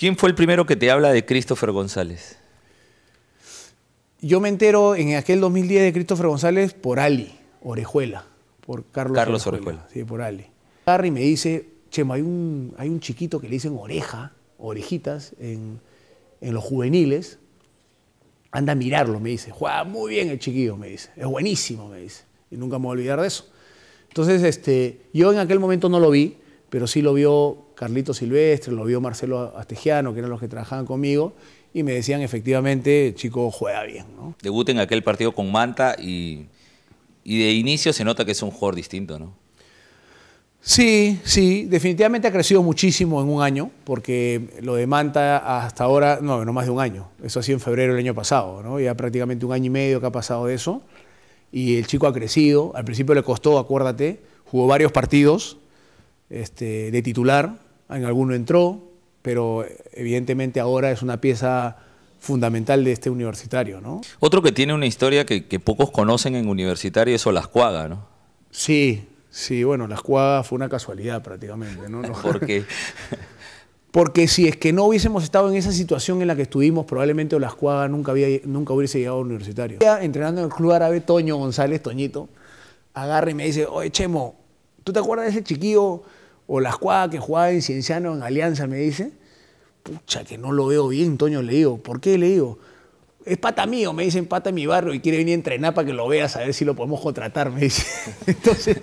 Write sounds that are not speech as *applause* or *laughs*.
¿Quién fue el primero que te habla de Christopher González? Yo me entero en aquel 2010 de Christopher González por Ali, Orejuela, por Carlos, Carlos Orejuela. Sí, por Ali. Harry me dice, Chemo, hay un, hay un chiquito que le dicen oreja, orejitas, en, en los juveniles. Anda a mirarlo, me dice. Juega muy bien el chiquillo, me dice. Es buenísimo, me dice. Y nunca me voy a olvidar de eso. Entonces, este, yo en aquel momento no lo vi, pero sí lo vio Carlito Silvestre, lo vio Marcelo Astegiano, que eran los que trabajaban conmigo, y me decían efectivamente, chico, juega bien. ¿no? en aquel partido con Manta y, de inicio se nota que es un jugador distinto, ¿no? Sí, sí, definitivamente ha crecido muchísimo en un año, porque lo de Manta hasta ahora, no, no más de un año, eso ha sido en febrero del año pasado, ¿no? ya prácticamente un año y medio que ha pasado de eso, y el chico ha crecido, al principio le costó, acuérdate, jugó varios partidos, este, de titular, en alguno entró, pero evidentemente ahora es una pieza fundamental de este universitario. ¿no? Otro que tiene una historia que, pocos conocen en universitario es Olascuaga, ¿no? Sí, sí, bueno, Olascuaga fue una casualidad prácticamente. ¿no? *laughs* por qué? *laughs* Porque si es que no hubiésemos estado en esa situación en la que estuvimos, probablemente Olascuaga nunca, había, nunca hubiese llegado a universitario universitario. Entrenando en el club árabe, Toño González, Toñito, agarra y me dice, oye, Chemo, ¿tú te acuerdas de ese chiquillo o las cuadras que jugaba en Cienciano, en Alianza, me dice, pucha, que no lo veo bien, Toño, le digo, ¿por qué le digo? Es pata mío, me dicen pata mi barrio y quiere venir a entrenar para que lo veas, a ver si lo podemos contratar, me dice. *laughs* Entonces...